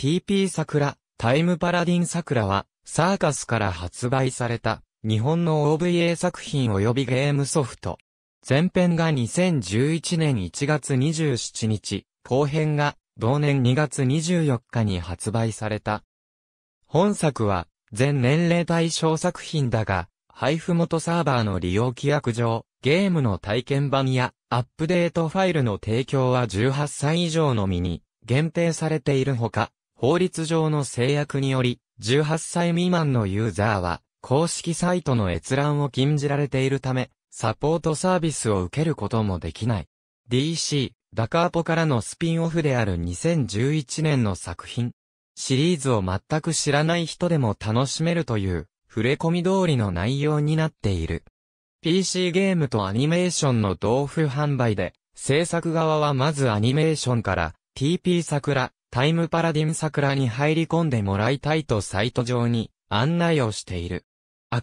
TP 桜、タイムパラディン桜は、サーカスから発売された、日本の OVA 作品及びゲームソフト。前編が2011年1月27日、後編が同年2月24日に発売された。本作は、全年齢対象作品だが、配布元サーバーの利用規約上、ゲームの体験版やアップデートファイルの提供は18歳以上のみに限定されているほか、法律上の制約により、18歳未満のユーザーは、公式サイトの閲覧を禁じられているため、サポートサービスを受けることもできない。DC、ダカーポからのスピンオフである2011年の作品。シリーズを全く知らない人でも楽しめるという、触れ込み通りの内容になっている。PC ゲームとアニメーションの同封販売で、制作側はまずアニメーションから、TP 桜、タイムパラディン桜に入り込んでもらいたいとサイト上に案内をしている。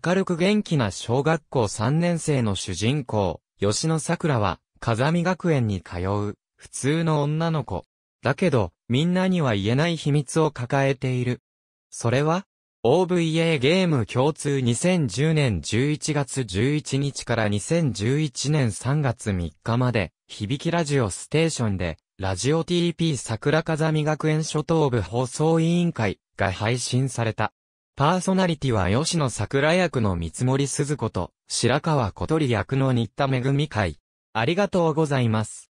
明るく元気な小学校3年生の主人公、吉野桜は、風見学園に通う、普通の女の子。だけど、みんなには言えない秘密を抱えている。それは、OVA ゲーム共通2010年11月11日から2011年3月3日まで、響きラジオステーションでラジオ TP 桜風見学園初等部放送委員会が配信された。パーソナリティは吉野桜役の三森鈴子と、白川小鳥役の新田恵会。ありがとうございます。